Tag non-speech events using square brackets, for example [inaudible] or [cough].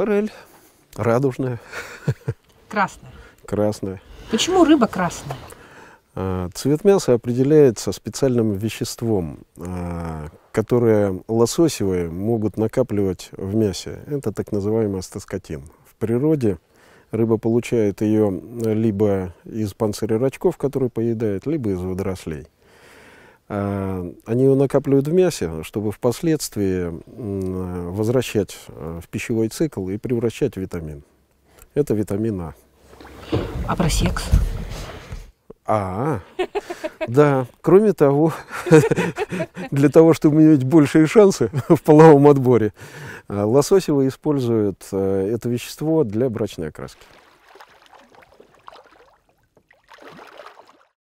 Форель. Радужная. Красная. Красная. Почему рыба красная? А, цвет мяса определяется специальным веществом, а, которое лососевые могут накапливать в мясе. Это так называемый астаскотин. В природе рыба получает ее либо из панциря рачков, который поедает, либо из водорослей. Э, они ее накапливают в мясе, чтобы впоследствии э, возвращать э, в пищевой цикл и превращать в витамин. Это витамин А. А про секс? А, да. Кроме того, [laughs] для того, чтобы иметь большие шансы [laughs] в половом отборе, лососевы используют это вещество для брачной окраски.